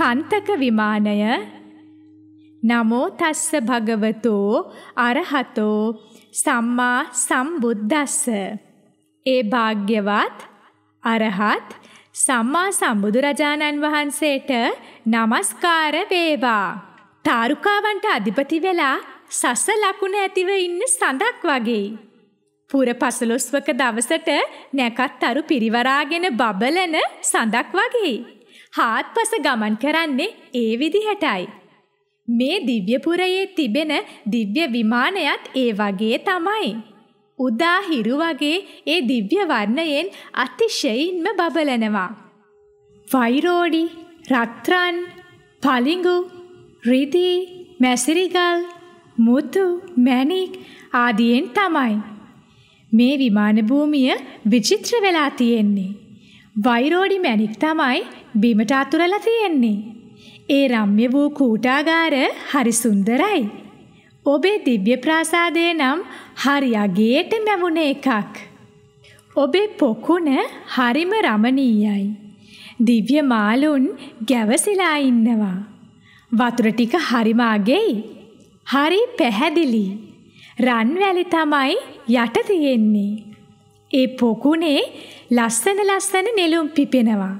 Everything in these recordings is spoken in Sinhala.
කන්තක විමානය නමෝ තස්ස භගවතෝ අරහතෝ සම්මා සම්බුද්දස්ස ඒ භාග්‍යවත් අරහත් සම්මා සම්බුදුරජාණන් වහන්සේට নমස්කාර වේවා. තාරුකාවන්ට අධිපති වෙලා සස ලකුණ ඇතිව ඉන්න සඳක් වගේ. පුර පසළොස්වක දවසට නැකත් අරු පිරිවරාගෙන බබලන සඳක් වගේ. හාත්පස ගමන් කරන්නේ ඒ විදිහටයි. මේ දිව්‍යපුරයේ තිබෙන දිව්‍ය විමානයත් ඒ වගේ තමයි. උදා හිරු වගේ ඒ දිව්‍ය වර්ණයෙන් අතිශයින්ම බබලනවා. වෛරෝඩි, රත්රන්, පලිඟු, රිදී, මැසිරිගල්, මුතු, මැණික් ආදියෙන් තමයි. මේ විමාන භූමිය විචිත්‍ර වෙලා තියෙන්නේ. වෛරෝඩි මැණික් තමයි බිමට අතුරලා තියෙන්නේ. ඒ රම්‍ය වූ කූටාගාර හරි සුන්දරයි. ඔබේ දිව්‍ය ප්‍රාසාදය නම් හරි අගේට මැවුණ එකක්. ඔබේ පොකුණ හරිම රමණීයයි. දිව්‍ය මාලුන් ගැවසිලා ඉන්නවා. වතුර ටික හරිම අගෙයි. හරි පැහැදිලි. රන් වැලි තමයි යට තියෙන්නේ. ඒ පොකුණේ ලස්සන ලස්සන නෙළුම් පිපෙනවා.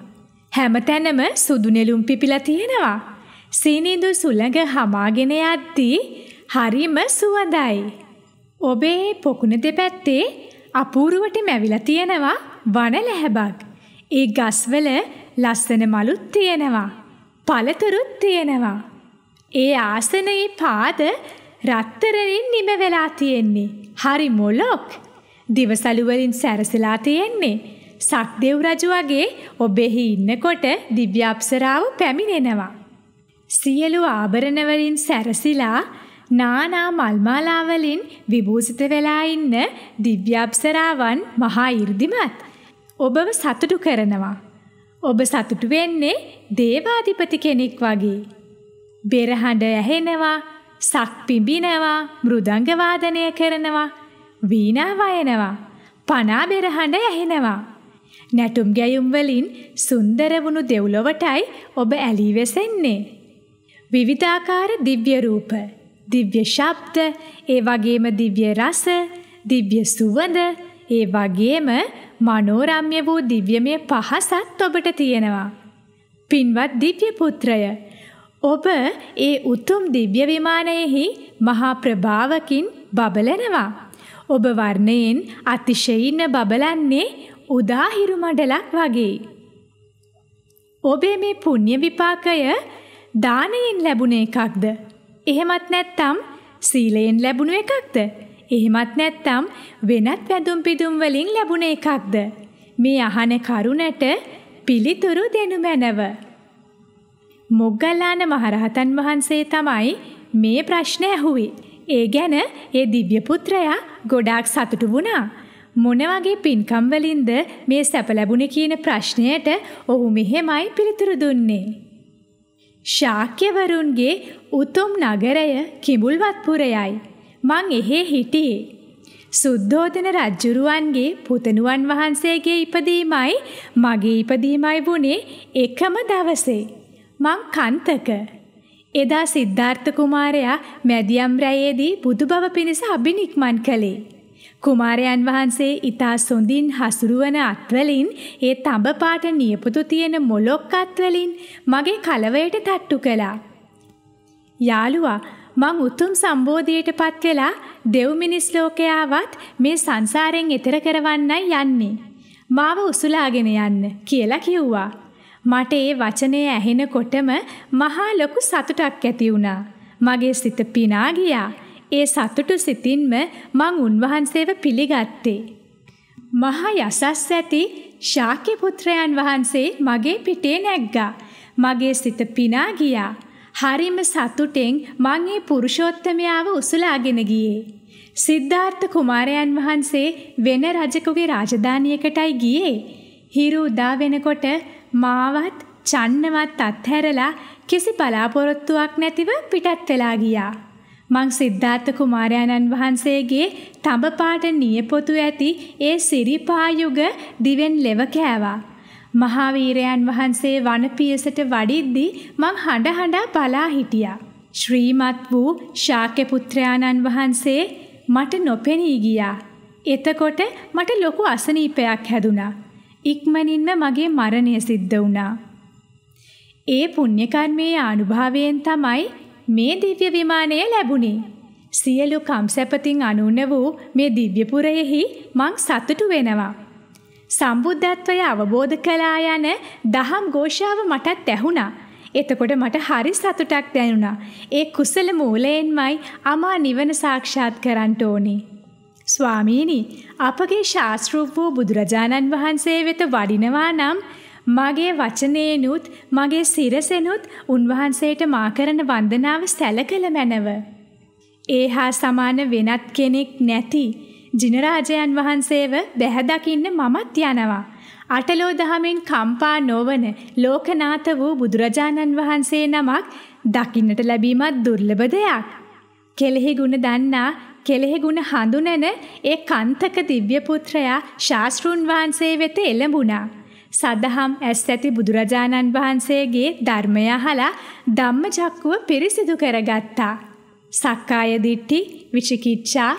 හැමතැනම සුදු නෙළුම් පිපිලා තියෙනවා. සීනිඳු සුළඟ හමාගෙන යද්දී හරිම සුවඳයි. ඔබේ පොකුණ දෙපැත්තේ අපූර්වට මැවිලා තියෙනවා වන ලැහැබක්. ඒ ගස්වල ලස්සන මලුත් තියෙනවා. පළතුරුත් තියෙනවා. ඒ ආසනයේ පාද රත්තරනින් නිම වෙලා තියෙන්නේ. හරි මොලොක්. දිවසලුවලින් සැරසලා තියෙන්නේ. සක්දෙව් රජු වගේ ඔබෙහි ඉන්නකොට දිව්‍ය අප්සරාව පැමිණෙනවා. සියලු ආභරණ වලින් සැරසිලා නානා මල්මාලා වලින් විභූෂිත වෙලා ඉන්න දිව්‍ය අප්සරාවන් මහා 이르දිමත් ඔබව සතුටු කරනවා. ඔබ සතුටු වෙන්නේ දේවාධිපති කෙනෙක් වගේ. බෙරහඬ ඇහෙනවා, සක් පිඹිනවා, මෘදංග වාදනය කරනවා. වීණා වයනවා, පනා බෙරහඬ ඇහෙනවා. නැටුම් ගැයුම් වලින් සුන්දර වුණු දෙව්ලොවටයි ඔබ ඇලී වෙසෙන්නේ. විවිධාකාර දිව්‍ය රූප, දිව්‍ය ශබ්ද, ඒ වගේම දිව්‍ය රස, දිව්‍ය සුවඳ, ඒ වගේම මනෝරම්‍ය වූ දිව්‍යමය පහසත් ඔබට තියෙනවා. පින්වත් දිව්‍ය පුත්‍රය, ඔබ ඒ උතුම් දිව්‍ය විමානයෙහි මහා ප්‍රභාවකින් බබලනවා. ඔබ වර්ණයෙන් අතිශයින්ම බබලන්නේ උදාහිරු මඩලක් වගේ. ඔබේ මේ පුණ්‍ය විපාකය දානයෙන් ලැබුණ එකක්ද? එහෙමත් නැත්නම් සීලයෙන් ලැබුණ එකක්ද? එහෙමත් නැත්නම් වෙනත් වැඳුම් පිදුම් වලින් ලැබුණ එකක්ද? මේ අහන කරුණට පිළිතුරු දෙනු මැනව. මොග්ගල්ලාන මහරහතන් වහන්සේ තමයි මේ ප්‍රශ්න ඇහුවේ. ඒ ගැන ඒ දිව්‍ය පුත්‍රයා ගොඩාක් සතුටු වුණා. මොන වගේ පින්කම් වලින්ද මේ සැප ලැබුණේ කියන ප්‍රශ්නයට ඔහු මෙහෙමයි පිළිතුරු දුන්නේ. ශාක්‍යවරුන්ගේ උතුම් නගරය කිඹුල්වත්පුරයයි. මං එහේ හිටියේ. සුද්ධෝදන රජ්ජුරුවන්ගේ පුතණුවන් වහන්සේගේ ඉපදීමයි මගේ ඉපදීමයි වුණේ එකම දවසේ. මං කන්තක එදා සිද්ධාර්ථ කුමාරයා මැදියම් රැයේදී බුදු බව පිණිස අභිනික්මන් කළේ. කුමාරයන් වහන්සේ ඊතා සොඳින් හසුරුවන අත්වලින් ඒ තඹ පාට නියපොතු තියෙන මොලොක් අත්වලින් මගේ කලවයට තට්ටු කළා. යාළුවා මං උතුම් සම්බෝධියට පත් වෙලා දෙව් මිනිස් ලෝකයාවත් මේ සංසාරයෙන් එතර කරවන්නයි යන්නේ. මාව උසුලාගෙන යන්න කියලා කිව්වා. මට ඒ වචනය ඇහෙනකොටම මහා ලොකු සතුටක් ඇති වුණා. මගේ සිත පිනා ගියා. ඒ සතුට සිතින්ම මං උන්වහන්සේව පිළිගත්තේ. මහා යසස් ඇති ශාක්‍ය පුත්‍රයන් වහන්සේ මගේ පිටේ නැග්ගා. මගේ සිත පිනා ගියා. හරිම සතුටෙන් මං ඒ පුරුෂෝත්තමයාව උසුලාගෙන ගියේ. සිද්ධාර්ථ කුමාරයන් වහන්සේ වෙන රජකගේ රාජධානියකටයි ගියේ. හිරු උදා වෙනකොට මාවත් චන්නවත් අත්හැරලා කිසි බලාපොරොත්තුවක් නැතිව පිටත් වෙලා ගියා. මං සිද්ධාර්ථ කුමාරයාණන් වහන්සේගේ තඹ පාට නියපොතු ඇති ඒ සිරිපා යුග දිවෙන් ලෙව කෑවා. මහාවීරයන් වහන්සේ වනපියසට වඩිද්දී මං හඬ හඬ බලා හිටියා. ශ්‍රීමත් වූ ශාක්‍ය පුත්‍රයාණන් වහන්සේ මට නොපෙනී ගියා. එතකොට මට ලොකු අසනීපයක් හැදුනා. ඉක්මනින්ම මගේ මරණය සිද්ධ වුණා. ඒ පුණ්‍ය කර්මයේ අනුභවයෙන් තමයි මේ දිව්‍ය විමානය ලැබුණේ. සියලු කම්සැපතින් අනුන වූ මේ දිව්‍ය පුරයෙහි මං සතුටු වෙනවා. සම්බුද්ධත්වය අවබෝධ කළා යන දහම් ഘോഷාව මටත් ඇහුණා. එතකොට මට හරි සතුටක් දැනුණා. ඒ කුසල මූලයෙන්මයි අමා නිවන සාක්ෂාත් කරන්න ඕනේ. ස්වාමීනි අපගේ ශාස්තෘූප වූ බුදුරජාණන් වහන්සේ වෙත වඩිනවා නම් මගේ වචනයනුත් මගේ සිරසෙනුත් උන්වහන්සේට මා කරන වන්දනාව සැලකළ මැනව. ඒ හා සමාන වෙනත් කෙනෙක් නැති ජිනරාජයන් වහන්සේව බැහැදකින්න මමත් යනවා. අටලෝ දහමින් කම්පා නොවන ලෝකනාත වූ බුදුරජාණන් වහන්සේ නමක් දකින්නට ලැබීමත් දුර්ලභ දෙයක්. කෙලෙහි ගුණ දන්නා කෙලෙහිගුණ හඳුනන ඒ කන්තක දිව්‍යපුත්‍රයා ශාස්තෘන් වහන්සේ වෙත එළඹුණා. සදහම් ඇස් ඇති බුදුරජාණන් වහන්සේගේ ධර්මය අහලා ධම්මචක්කුව පිරිසිදු කරගත්තා. සක්කාය දිට්ඨි, විචිකිච්ඡා,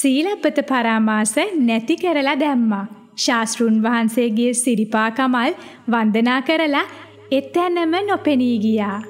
සීලපත පරාමාස නැති කරලා දැම්මා. ශාස්ත්‍රුන් වහන්සේගේ සිරිපා කමල් වන්දනා කරලා එතැනම නොපෙනී ගියා.